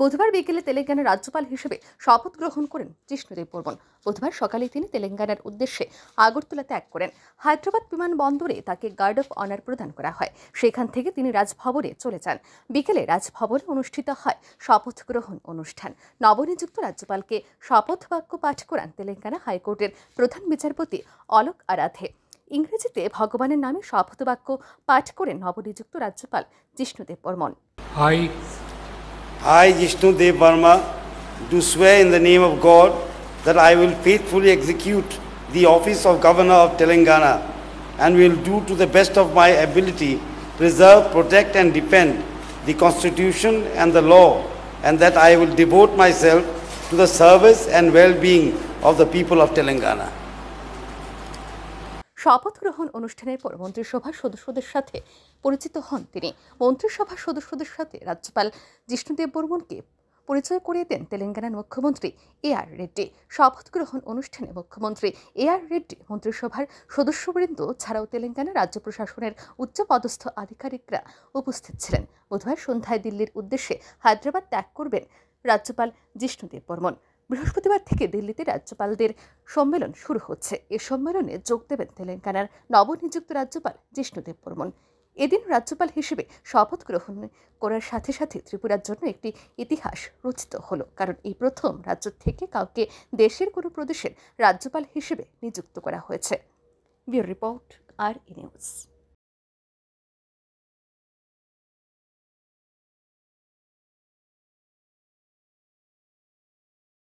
বুধবার বিকেলে তেলেঙ্গানার রাজ্যপাল হিসেবে শপথ গ্রহণ করেন জিষ্ণুদেব বর্মন বুধবার সকালে তিনি তেলেঙ্গানার উদ্দেশ্যে আগরতলা ত্যাগ করেন হায়দ্রাবাদ বিমানবন্দরে তাকে গার্ড অফ অনার প্রদান করা হয় সেখান থেকে তিনি রাজভবনে চলে যান বিকেলে রাজভবনে অনুষ্ঠিত হয় শপথ গ্রহণ অনুষ্ঠান নবনিযুক্ত রাজ্যপালকে শপথ বাক্য পাঠ করান তেলেঙ্গানা হাইকোর্টের প্রধান বিচারপতি অলোক আরাধে ইংরেজিতে ভগবানের নামে শপথ বাক্য পাঠ করেন নবনিযুক্ত রাজ্যপাল জিষ্ণুদেব Barman I, Jishnu Dev Varma, do swear in the name of God that I will faithfully execute the office of Governor of Telangana and will do to the best of my ability preserve, protect and defend the Constitution and the law and that I will devote myself to the service and well-being of the people of Telangana. শপথ গ্রহণ অনুষ্ঠানের পর মন্ত্রিসভার সদস্যদের সাথে পরিচিত হন তিনি মন্ত্রিসভার সদস্যদের সাথে রাজ্যপাল জিষ্ণুদেব বর্মনকে পরিচয় করিয়ে দেন তেলেঙ্গানার মুখ্যমন্ত্রী এ আর রেড্ডি শপথ গ্রহণ অনুষ্ঠানে মুখ্যমন্ত্রী এ আর রেড্ডি মন্ত্রিসভার সদস্যবৃন্দ ছাড়াও তেলেঙ্গানা রাজ্য প্রশাসনের উচ্চপদস্থ আধিকারিকরা উপস্থিত ছিলেন বুধবার সন্ধ্যায় দিল্লির উদ্দেশ্যে হায়দ্রাবাদ ত্যাগ করবেন রাজ্যপাল জিষ্ণুদেব বর্মন বৃহস্পতিবার থেকে দিল্লিতে রাজ্যপালদের সম্মেলন শুরু হচ্ছে এ সম্মেলনে যোগ দেবেন তেলেঙ্গানার নবনিযুক্ত রাজ্যপাল জিষ্ণুদেব বর্মন এদিন রাজ্যপাল হিসেবে শপথ গ্রহণ করার সাথে সাথে ত্রিপুরার জন্য একটি ইতিহাস রচিত হলো কারণ এই প্রথম রাজ্য থেকে কাউকে দেশের কোনো প্রদেশের রাজ্যপাল হিসেবে নিযুক্ত করা হয়েছে ব্যুরো রিপোর্ট আর ই নিউজ